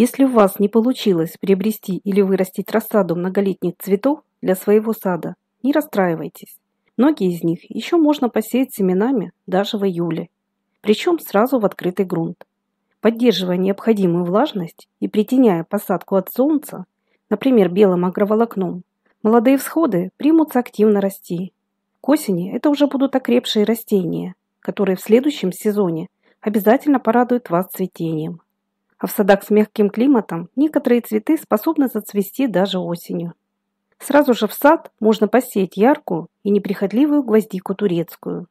Если у вас не получилось приобрести или вырастить рассаду многолетних цветов для своего сада, не расстраивайтесь. Многие из них еще можно посеять семенами даже в июле, причем сразу в открытый грунт. Поддерживая необходимую влажность и притеняя посадку от солнца, например, белым агроволокном, молодые всходы примутся активно расти. К осени это уже будут окрепшие растения, которые в следующем сезоне обязательно порадуют вас цветением а в садах с мягким климатом некоторые цветы способны зацвести даже осенью. Сразу же в сад можно посеять яркую и неприхотливую гвоздику турецкую.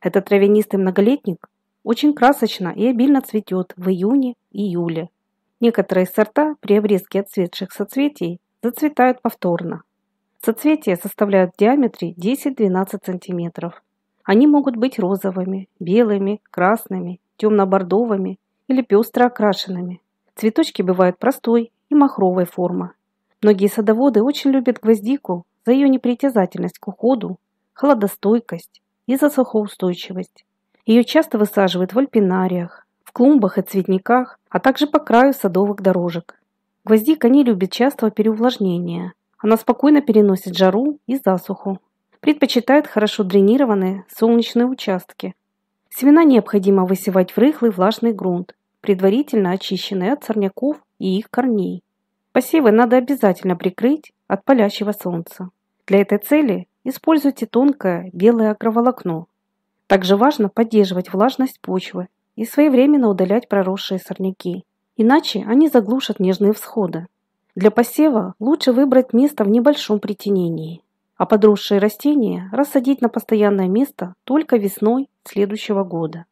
Этот травянистый многолетник очень красочно и обильно цветет в июне-июле. и Некоторые сорта при обрезке отцветших соцветий зацветают повторно. Соцветия составляют в диаметре 10-12 см. Они могут быть розовыми, белыми, красными, темно-бордовыми или пестро окрашенными. Цветочки бывают простой и махровой формы. Многие садоводы очень любят гвоздику за ее непритязательность к уходу, холодостойкость и засухоустойчивость. Ее часто высаживают в альпинариях, в клумбах и цветниках, а также по краю садовых дорожек. Гвоздика не любит частого переувлажнения. Она спокойно переносит жару и засуху. Предпочитает хорошо дренированные солнечные участки. Семена необходимо высевать в рыхлый влажный грунт, предварительно очищенные от сорняков и их корней. Посевы надо обязательно прикрыть от палящего солнца. Для этой цели используйте тонкое белое агроволокно. Также важно поддерживать влажность почвы и своевременно удалять проросшие сорняки, иначе они заглушат нежные всходы. Для посева лучше выбрать место в небольшом притенении, а подросшие растения рассадить на постоянное место только весной следующего года.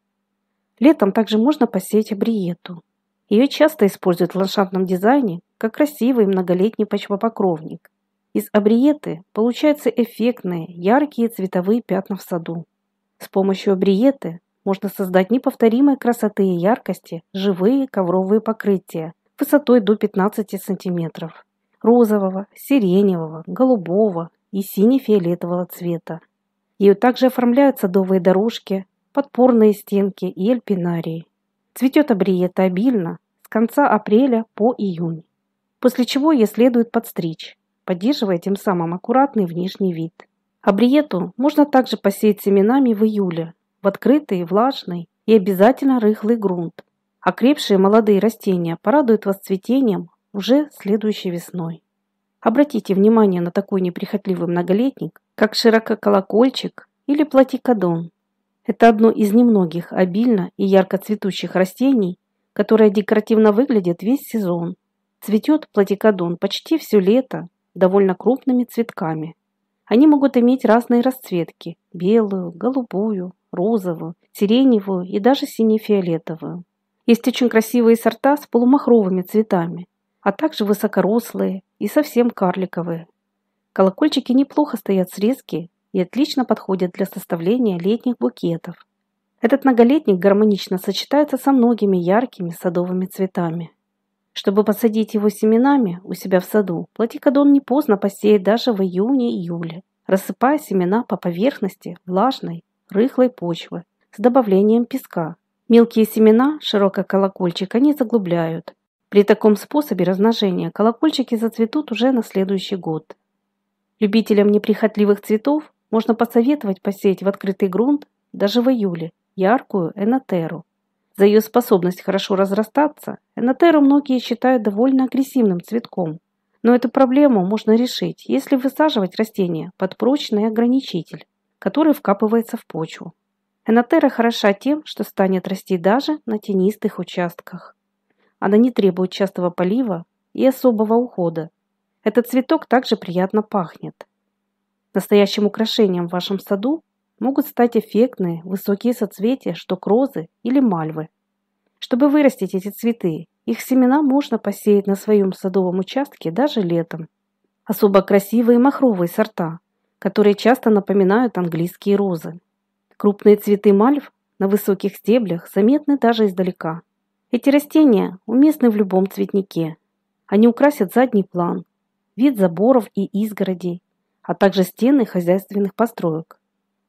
Летом также можно посеять абриету. Ее часто используют в ландшафтном дизайне как красивый многолетний почвопокровник. Из абриеты получаются эффектные, яркие цветовые пятна в саду. С помощью абриеты можно создать неповторимой красоты и яркости живые ковровые покрытия высотой до 15 см розового, сиреневого, голубого и сине-фиолетового цвета. Ее также оформляют садовые дорожки, подпорные стенки и эльпинарии. Цветет абриета обильно с конца апреля по июнь, после чего ей следует подстричь, поддерживая тем самым аккуратный внешний вид. Абриету можно также посеять семенами в июле в открытый, влажный и обязательно рыхлый грунт. Окрепшие молодые растения порадуют вас цветением уже следующей весной. Обратите внимание на такой неприхотливый многолетник, как ширококолокольчик или платикодон. Это одно из немногих обильно и ярко цветущих растений, которое декоративно выглядит весь сезон. Цветет платикодон почти все лето довольно крупными цветками. Они могут иметь разные расцветки – белую, голубую, розовую, сиреневую и даже сине-фиолетовую. Есть очень красивые сорта с полумахровыми цветами, а также высокорослые и совсем карликовые. Колокольчики неплохо стоят срезки и отлично подходят для составления летних букетов. Этот многолетник гармонично сочетается со многими яркими садовыми цветами. Чтобы посадить его семенами у себя в саду, платикодон не поздно посеять даже в июне-июле, рассыпая семена по поверхности влажной, рыхлой почвы с добавлением песка. Мелкие семена широкого колокольчика не заглубляют. При таком способе размножения колокольчики зацветут уже на следующий год. Любителям неприхотливых цветов можно посоветовать посеять в открытый грунт даже в июле яркую энотеру. За ее способность хорошо разрастаться энотеру многие считают довольно агрессивным цветком. Но эту проблему можно решить, если высаживать растение под прочный ограничитель, который вкапывается в почву. Энотера хороша тем, что станет расти даже на тенистых участках. Она не требует частого полива и особого ухода. Этот цветок также приятно пахнет. Настоящим украшением в вашем саду могут стать эффектные высокие соцветия шток-розы или мальвы. Чтобы вырастить эти цветы, их семена можно посеять на своем садовом участке даже летом. Особо красивые махровые сорта, которые часто напоминают английские розы. Крупные цветы мальв на высоких стеблях заметны даже издалека. Эти растения уместны в любом цветнике. Они украсят задний план, вид заборов и изгородей, а также стены хозяйственных построек.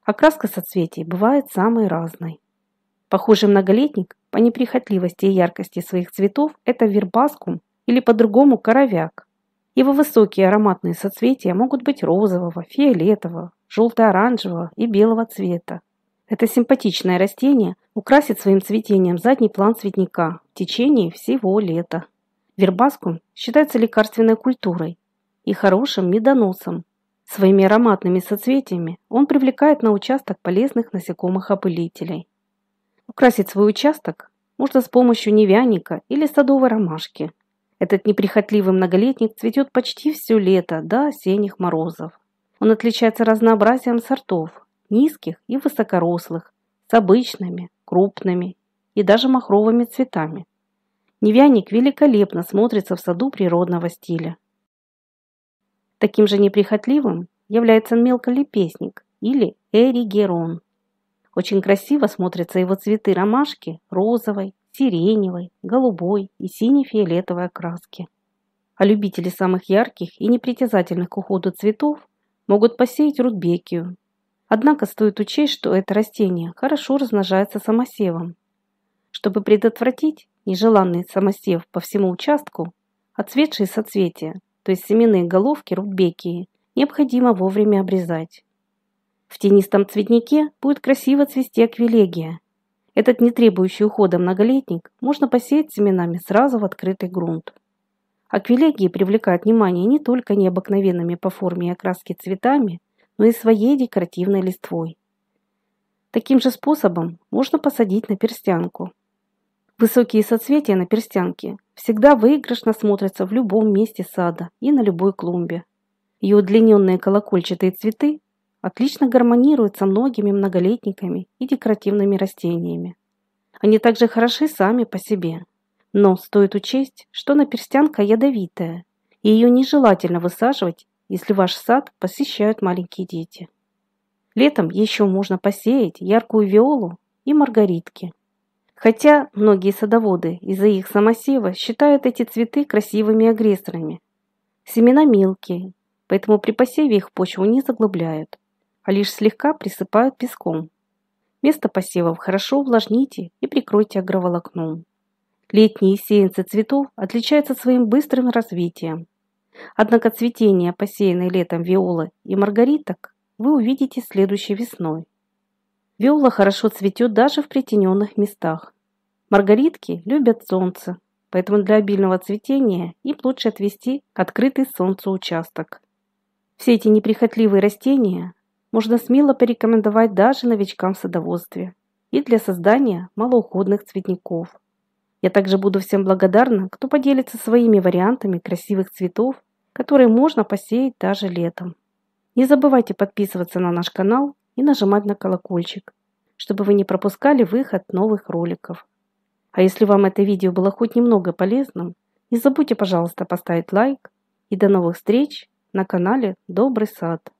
Окраска соцветий бывает самой разной. Похожий многолетник по неприхотливости и яркости своих цветов – это вербаскум или по-другому коровяк. Его высокие ароматные соцветия могут быть розового, фиолетового, желто-оранжевого и белого цвета. Это симпатичное растение украсит своим цветением задний план цветника в течение всего лета. Вербаскум считается лекарственной культурой и хорошим медоносом, Своими ароматными соцветиями он привлекает на участок полезных насекомых-опылителей. Украсить свой участок можно с помощью невяника или садовой ромашки. Этот неприхотливый многолетник цветет почти все лето до осенних морозов. Он отличается разнообразием сортов – низких и высокорослых, с обычными, крупными и даже махровыми цветами. Невяник великолепно смотрится в саду природного стиля. Таким же неприхотливым является мелколепестник или эригерон. Очень красиво смотрятся его цветы ромашки розовой, сиреневой, голубой и сине-фиолетовой окраски. А любители самых ярких и непритязательных к уходу цветов могут посеять рудбекию. Однако стоит учесть, что это растение хорошо размножается самосевом. Чтобы предотвратить нежеланный самосев по всему участку, отцветшие соцветия то есть семенные головки рубекии, необходимо вовремя обрезать. В тенистом цветнике будет красиво цвести аквилегия. Этот не требующий ухода многолетник можно посеять семенами сразу в открытый грунт. Аквилегии привлекают внимание не только необыкновенными по форме и окраске цветами, но и своей декоративной листвой. Таким же способом можно посадить на перстянку. Высокие соцветия на перстянке всегда выигрышно смотрятся в любом месте сада и на любой клумбе. Ее удлиненные колокольчатые цветы отлично гармонируют со многими многолетниками и декоративными растениями. Они также хороши сами по себе. Но стоит учесть, что наперстянка ядовитая, и ее нежелательно высаживать, если ваш сад посещают маленькие дети. Летом еще можно посеять яркую виолу и маргаритки – Хотя многие садоводы из-за их самосева считают эти цветы красивыми агрессорами. Семена мелкие, поэтому при посеве их почву не заглубляют, а лишь слегка присыпают песком. Место посевов хорошо увлажните и прикройте агроволокном. Летние сеянцы цветов отличаются своим быстрым развитием. Однако цветение посеянной летом виолы и маргариток вы увидите следующей весной. Виола хорошо цветет даже в притененных местах. Маргаритки любят солнце, поэтому для обильного цветения им лучше отвести открытый солнцу участок. Все эти неприхотливые растения можно смело порекомендовать даже новичкам в садоводстве и для создания малоуходных цветников. Я также буду всем благодарна, кто поделится своими вариантами красивых цветов, которые можно посеять даже летом. Не забывайте подписываться на наш канал и нажимать на колокольчик, чтобы вы не пропускали выход новых роликов. А если вам это видео было хоть немного полезным, не забудьте, пожалуйста, поставить лайк и до новых встреч на канале Добрый сад.